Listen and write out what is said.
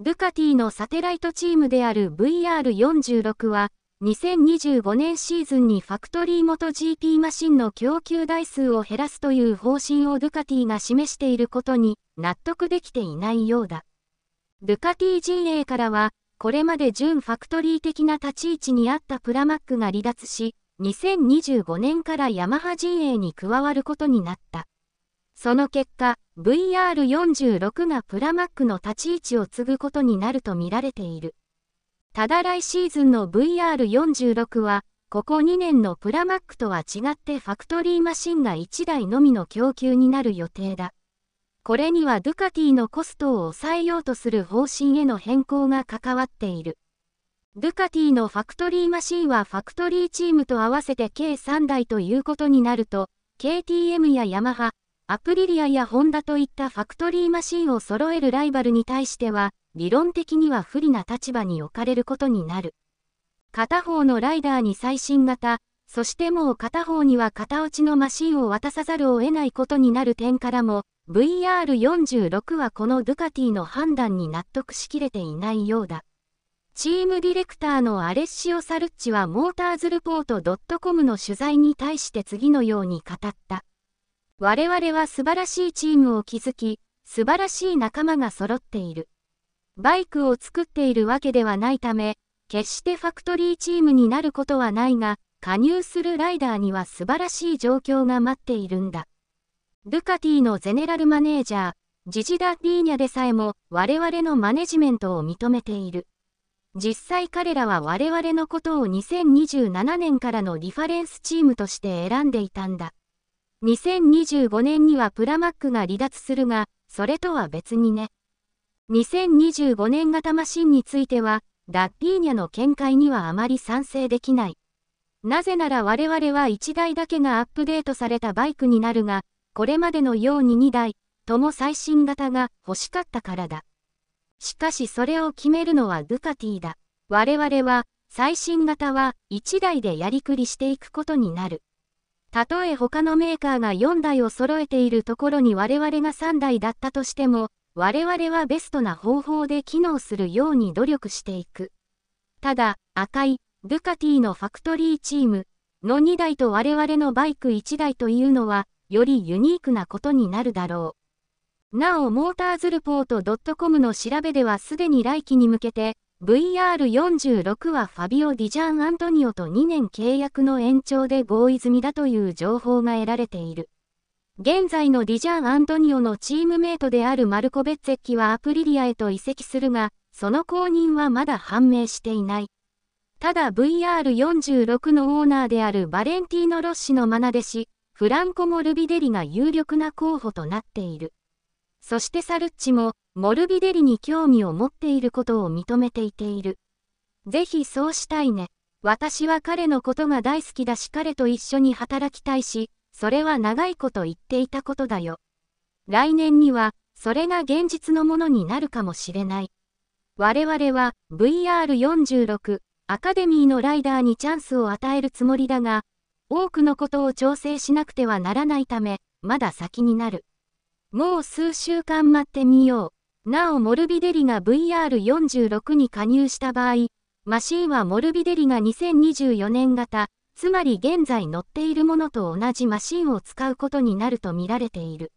ドゥカティのサテライトチームである VR46 は、2025年シーズンにファクトリー元 GP マシンの供給台数を減らすという方針をドゥカティが示していることに納得できていないようだ。ドゥカティ陣営からは、これまで準ファクトリー的な立ち位置にあったプラマックが離脱し、2025年からヤマハ陣営に加わることになった。その結果、VR46 がプラマックの立ち位置を継ぐことになるとみられている。ただ来シーズンの VR46 は、ここ2年のプラマックとは違ってファクトリーマシンが1台のみの供給になる予定だ。これにはドゥカティのコストを抑えようとする方針への変更が関わっている。ドゥカティのファクトリーマシンはファクトリーチームと合わせて計3台ということになると、KTM やヤマハ、アプリリアやホンダといったファクトリーマシンを揃えるライバルに対しては、理論的には不利な立場に置かれることになる。片方のライダーに最新型、そしてもう片方には型落ちのマシンを渡さざるを得ないことになる点からも、VR46 はこのドゥカティの判断に納得しきれていないようだ。チームディレクターのアレッシオ・サルッチはモーターズルポート .com の取材に対して次のように語った。我々は素晴らしいチームを築き、素晴らしい仲間が揃っている。バイクを作っているわけではないため、決してファクトリーチームになることはないが、加入するライダーには素晴らしい状況が待っているんだ。ドゥカティのゼネラルマネージャー、ジジダ・ディーニャでさえも我々のマネジメントを認めている。実際彼らは我々のことを2027年からのリファレンスチームとして選んでいたんだ。2025年にはプラマックが離脱するが、それとは別にね。2025年型マシンについては、ダッィーニャの見解にはあまり賛成できない。なぜなら我々は1台だけがアップデートされたバイクになるが、これまでのように2台、とも最新型が欲しかったからだ。しかしそれを決めるのはドゥカティだ。我々は、最新型は1台でやりくりしていくことになる。たとえ他のメーカーが4台を揃えているところに我々が3台だったとしても、我々はベストな方法で機能するように努力していく。ただ、赤い、ドゥカティのファクトリーチームの2台と我々のバイク1台というのは、よりユニークなことになるだろう。なお、モーターズルポート .com の調べではすでに来期に向けて、VR46 はファビオ・ディジャン・アントニオと2年契約の延長で合意済みだという情報が得られている。現在のディジャン・アントニオのチームメイトであるマルコ・ベッツェッキはアプリリアへと移籍するが、その後任はまだ判明していない。ただ VR46 のオーナーであるバレンティーノ・ロッシの愛弟子、フランコ・モルビデリが有力な候補となっている。そしてサルッチも、モルビデリに興味を持っていることを認めていている。ぜひそうしたいね。私は彼のことが大好きだし彼と一緒に働きたいし、それは長いこと言っていたことだよ。来年には、それが現実のものになるかもしれない。我々は VR46 アカデミーのライダーにチャンスを与えるつもりだが、多くのことを調整しなくてはならないため、まだ先になる。もう数週間待ってみよう。なおモルビデリが VR46 に加入した場合、マシンはモルビデリが2024年型、つまり現在乗っているものと同じマシンを使うことになるとみられている。